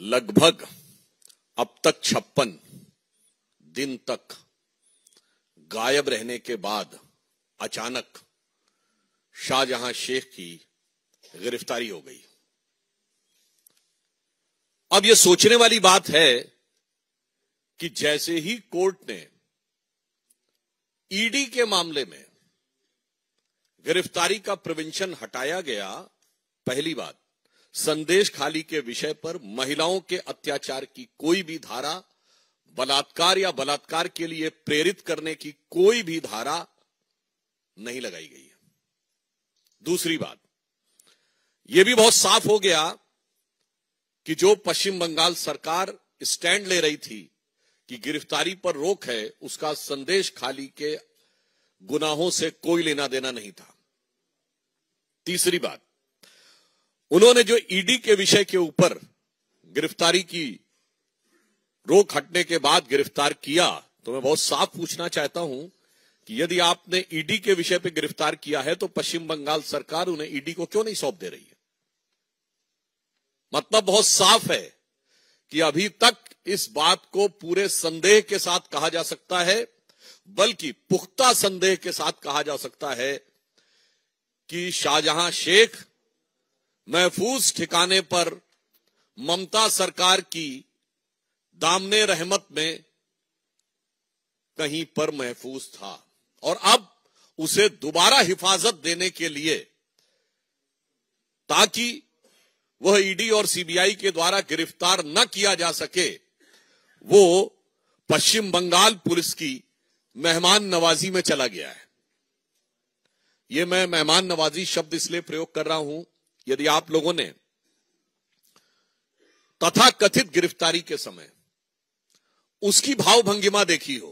लगभग अब तक छप्पन दिन तक गायब रहने के बाद अचानक शाहजहां शेख की गिरफ्तारी हो गई अब यह सोचने वाली बात है कि जैसे ही कोर्ट ने ईडी के मामले में गिरफ्तारी का प्रिवेंशन हटाया गया पहली बात संदेश खाली के विषय पर महिलाओं के अत्याचार की कोई भी धारा बलात्कार या बलात्कार के लिए प्रेरित करने की कोई भी धारा नहीं लगाई गई है दूसरी बात यह भी बहुत साफ हो गया कि जो पश्चिम बंगाल सरकार स्टैंड ले रही थी कि गिरफ्तारी पर रोक है उसका संदेश खाली के गुनाहों से कोई लेना देना नहीं था तीसरी बात उन्होंने जो ईडी e के विषय के ऊपर गिरफ्तारी की रोक हटने के बाद गिरफ्तार किया तो मैं बहुत साफ पूछना चाहता हूं कि यदि आपने ईडी e के विषय पर गिरफ्तार किया है तो पश्चिम बंगाल सरकार उन्हें ईडी e को क्यों नहीं सौंप दे रही है मतलब बहुत साफ है कि अभी तक इस बात को पूरे संदेह के साथ कहा जा सकता है बल्कि पुख्ता संदेह के साथ कहा जा सकता है कि शाहजहां शेख महफूज ठिकाने पर ममता सरकार की दामने रहमत में कहीं पर महफूज था और अब उसे दोबारा हिफाजत देने के लिए ताकि वह ईडी और सीबीआई के द्वारा गिरफ्तार न किया जा सके वो पश्चिम बंगाल पुलिस की मेहमान नवाजी में चला गया है ये मैं मेहमान नवाजी शब्द इसलिए प्रयोग कर रहा हूं यदि आप लोगों ने तथा कथित गिरफ्तारी के समय उसकी भाव भंगिमा देखी हो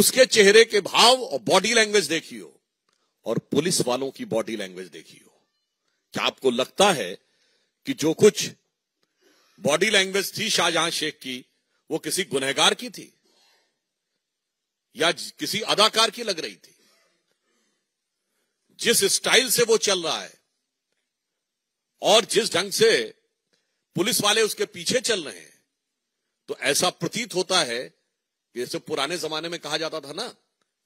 उसके चेहरे के भाव और बॉडी लैंग्वेज देखी हो और पुलिस वालों की बॉडी लैंग्वेज देखी हो क्या आपको लगता है कि जो कुछ बॉडी लैंग्वेज थी शाहजहां शेख की वो किसी गुनहगार की थी या किसी अदाकार की लग रही थी जिस स्टाइल से वो चल रहा है और जिस ढंग से पुलिस वाले उसके पीछे चल रहे हैं तो ऐसा प्रतीत होता है कि जैसे पुराने जमाने में कहा जाता था ना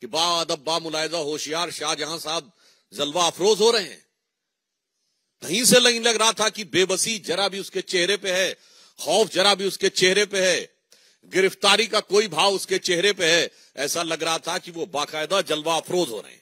कि बा अदब बा मुलायदा होशियार शाहजहां साहब जलवा अफरोज हो रहे हैं कहीं से नहीं लग रहा था कि बेबसी जरा भी उसके चेहरे पे है खौफ जरा भी उसके चेहरे पे है गिरफ्तारी का कोई भाव उसके चेहरे पे है ऐसा लग रहा था कि वो बाकायदा जलवा अफरोज हो रहे हैं